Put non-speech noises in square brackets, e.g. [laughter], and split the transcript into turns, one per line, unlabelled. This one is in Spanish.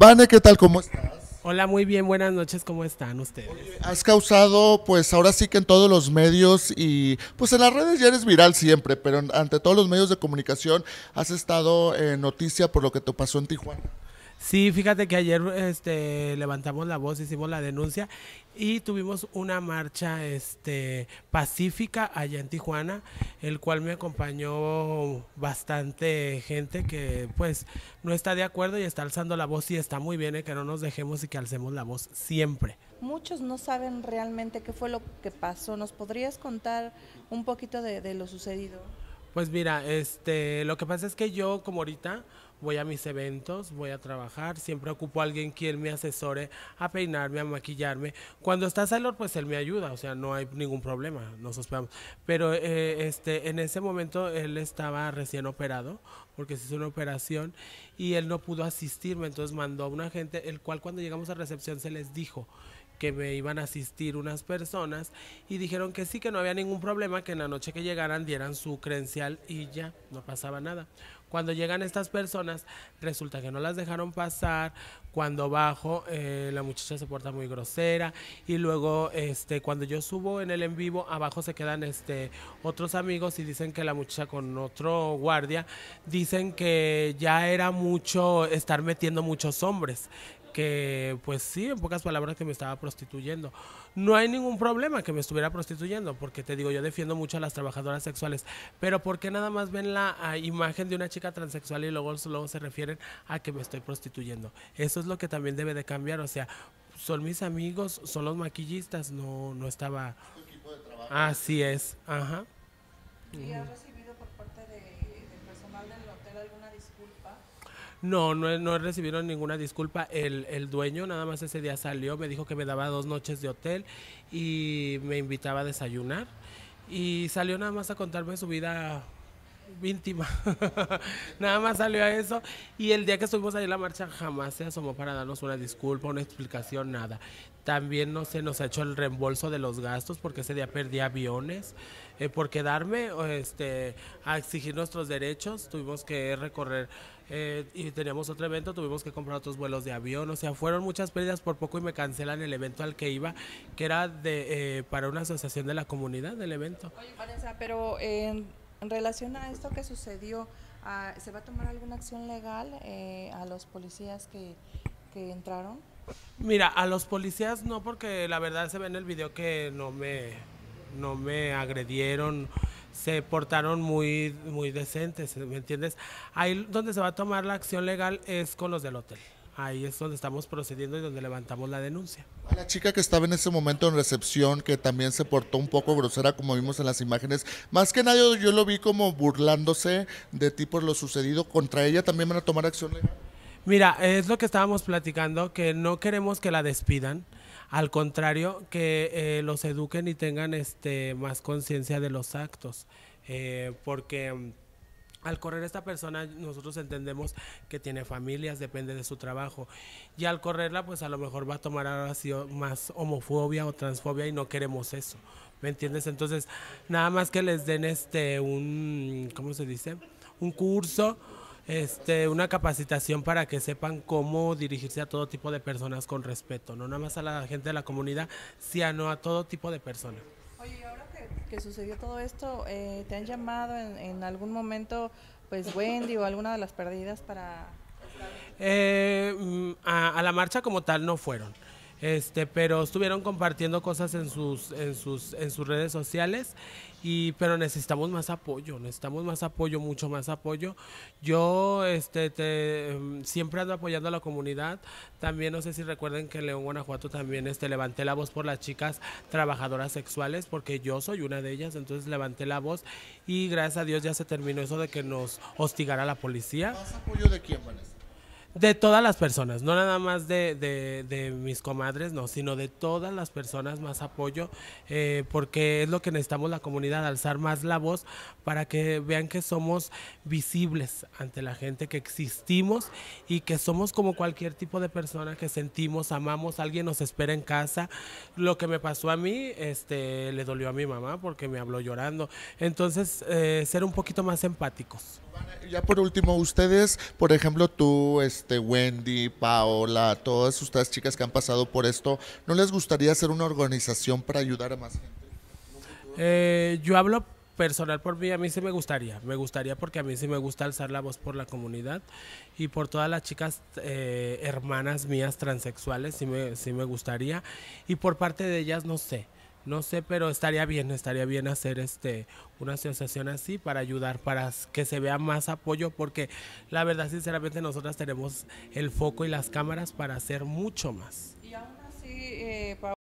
Vane, ¿qué tal? ¿Cómo estás?
Hola, muy bien, buenas noches, ¿cómo están ustedes?
has causado, pues ahora sí que en todos los medios y pues en las redes ya eres viral siempre, pero ante todos los medios de comunicación has estado en noticia por lo que te pasó en Tijuana. Sí,
fíjate que ayer este, levantamos la voz, hicimos la denuncia y tuvimos una marcha este, pacífica allá en Tijuana, el cual me acompañó bastante gente que pues no está de acuerdo y está alzando la voz y está muy bien ¿eh? que no nos dejemos y que alcemos la voz siempre.
Muchos no saben realmente qué fue lo que pasó. ¿Nos podrías contar un poquito de lo sucedido?
Pues mira, este, lo que pasa es que yo como ahorita voy a mis eventos, voy a trabajar, siempre ocupo a alguien quien me asesore a peinarme, a maquillarme. Cuando está Salor, pues él me ayuda, o sea, no hay ningún problema, no sospechamos. Pero eh, este, en ese momento él estaba recién operado, porque se hizo una operación, y él no pudo asistirme, entonces mandó a un agente, el cual cuando llegamos a recepción se les dijo, que me iban a asistir unas personas y dijeron que sí, que no había ningún problema, que en la noche que llegaran dieran su credencial y ya, no pasaba nada. Cuando llegan estas personas, resulta que no las dejaron pasar. Cuando bajo, eh, la muchacha se porta muy grosera. Y luego, este, cuando yo subo en el en vivo, abajo se quedan este, otros amigos y dicen que la muchacha con otro guardia, dicen que ya era mucho estar metiendo muchos hombres, que pues sí, en pocas palabras que me estaba prostituyendo. No hay ningún problema que me estuviera prostituyendo, porque te digo, yo defiendo mucho a las trabajadoras sexuales, pero ¿por qué nada más ven la ah, imagen de una chica transexual y luego, se refieren a que me estoy prostituyendo? Eso es lo que también debe de cambiar, o sea, son mis amigos, son los maquillistas, no, no estaba... Así es, ajá. ¿Y has recibido por parte del personal del hotel alguna disculpa? No, no, recibieron ninguna disculpa. El, el, dueño nada más ese día salió, me dijo que me daba dos noches de hotel y me invitaba a desayunar. Y salió nada más a contarme su vida íntima. [laughs] Nada más salió a eso. Y el día que estuvimos ahí en la marcha jamás se asomó para darnos una disculpa, una explicación, nada. También no se nos ha hecho el reembolso de los gastos porque ese día perdí aviones. Eh, por quedarme este, a exigir nuestros derechos, tuvimos que recorrer eh, y teníamos otro evento, tuvimos que comprar otros vuelos de avión, o sea, fueron muchas pérdidas por poco y me cancelan el evento al que iba, que era de, eh, para una asociación de la comunidad del evento.
Oye, Vanessa, pero en relación a esto que sucedió, ah, ¿se va a tomar alguna acción legal eh, a los policías que, entraron?
Mira, a los policías no, porque la verdad se ve en el video que no me, no me agredieron, se portaron muy, muy decentes, ¿me entiendes? Ahí donde se va a tomar la acción legal es con los del hotel ahí es donde estamos procediendo y donde levantamos la denuncia.
la chica que estaba en ese momento en recepción, que también se portó un poco grosera, como vimos en las imágenes, más que nadie yo lo vi como burlándose de ti por lo sucedido. ¿Contra ella también van a tomar acción legal?
Mira, es lo que estábamos platicando, que no queremos que la despidan. Al contrario, que eh, los eduquen y tengan este, más conciencia de los actos. Eh, porque al correr esta persona, nosotros entendemos que tiene familias, depende de su trabajo. Y al correrla, pues a lo mejor va a tomar ahora más homofobia o transfobia y no queremos eso. ¿Me entiendes? Entonces, nada más que les den este un, ¿cómo se dice? Un curso, este, una capacitación para que sepan cómo dirigirse a todo tipo de personas con respeto, no nada más a la gente de la comunidad, sino a todo tipo de personas
que sucedió todo esto, eh, ¿te han llamado en, algún momento, pues Wendy o alguna de las perdidas para...?
Eh, mm, a, a, la marcha como tal no fueron. Este, pero estuvieron compartiendo cosas en sus, en sus, en sus redes sociales y pero necesitamos más apoyo, necesitamos más apoyo, mucho más apoyo. Yo este te, em, siempre ando apoyando a la comunidad. También no sé si recuerden que en León Guanajuato también este levanté la voz por las chicas trabajadoras sexuales porque yo soy una de ellas, entonces levanté la voz y gracias a Dios ya se terminó eso de que nos hostigara la policía. ¿Más
apoyo de quién, Vanessa?
De todas las personas, no nada más de, mis comadres, no, sino de todas las personas más apoyo, eh, porque es lo que necesitamos la comunidad, alzar más la voz para que vean que somos visibles ante la gente, que existimos y que somos como cualquier tipo de persona que sentimos, amamos, alguien nos espera en casa. Lo que me pasó a mí, este, le dolió a mi mamá porque me habló llorando. Entonces, eh, ser un poquito más empáticos.
Ya por último, ustedes, por ejemplo, tú... Este, Wendy, Paola, todas ustedes chicas que han pasado por esto, ¿no les gustaría hacer una organización para ayudar a más gente?
Eh, yo hablo personal por mí, a mí sí me gustaría, me gustaría porque a mí sí me gusta alzar la voz por la comunidad y por todas las chicas eh, hermanas mías transexuales, sí me, sí me gustaría y por parte de ellas no sé. No sé, pero estaría bien, estaría bien hacer este una asociación así para ayudar, para que se vea más apoyo, porque la verdad, sinceramente, nosotras tenemos el foco y las cámaras para hacer mucho más.
Eh,